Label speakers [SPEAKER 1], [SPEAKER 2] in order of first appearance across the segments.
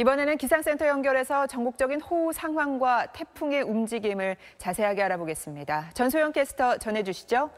[SPEAKER 1] 이번에는 기상센터 연결해서 전국적인 호우 상황과 태풍의 움직임을 자세하게 알아보겠습니다. 전소영 캐스터 전해주시죠.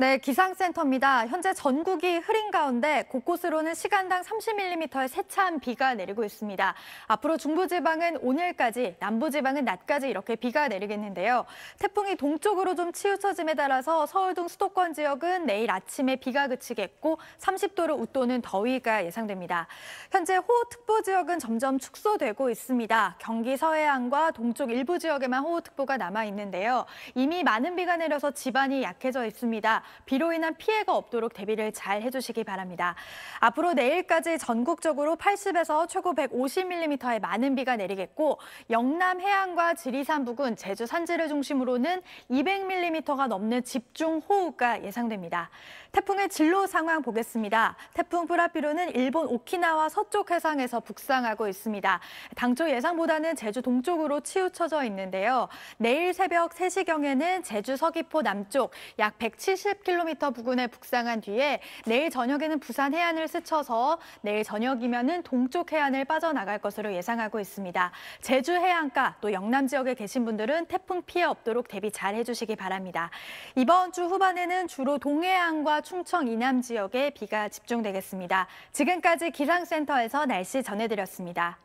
[SPEAKER 1] 네, 기상센터입니다. 현재 전국이 흐린 가운데 곳곳으로는 시간당 30mm의 세찬 비가 내리고 있습니다. 앞으로 중부지방은 오늘까지, 남부지방은 낮까지 이렇게 비가 내리겠는데요. 태풍이 동쪽으로 좀 치우쳐짐에 따라서 서울 등 수도권 지역은 내일 아침에 비가 그치겠고 30도를 웃도는 더위가 예상됩니다. 현재 호우특보 지역은 점점 축소되고 있습니다. 경기 서해안과 동쪽 일부 지역에만 호우특보가 남아 있는데요. 이미 많은 비가 내려서 지반이 약해져 있습니다. 비로 인한 피해가 없도록 대비를 잘 해주시기 바랍니다. 앞으로 내일까지 전국적으로 80에서 최고 150mm의 많은 비가 내리겠고 영남 해안과 지리산 부근, 제주 산지를 중심으로는 200mm가 넘는 집중 호우가 예상됩니다. 태풍의 진로 상황 보겠습니다. 태풍 프라피로는 일본 오키나와 서쪽 해상에서 북상하고 있습니다. 당초 예상보다는 제주 동쪽으로 치우쳐져 있는데요. 내일 새벽 3시경에는 제주 서귀포 남쪽 약170 70km 부근에 북상한 뒤에 내일 저녁에는 부산 해안을 스쳐서 내일 저녁이면은 동쪽 해안을 빠져나갈 것으로 예상하고 있습니다. 제주 해안가 또 영남 지역에 계신 분들은 태풍 피해 없도록 대비 잘 해주시기 바랍니다. 이번 주 후반에는 주로 동해안과 충청 이남 지역에 비가 집중되겠습니다. 지금까지 기상센터에서 날씨 전해드렸습니다.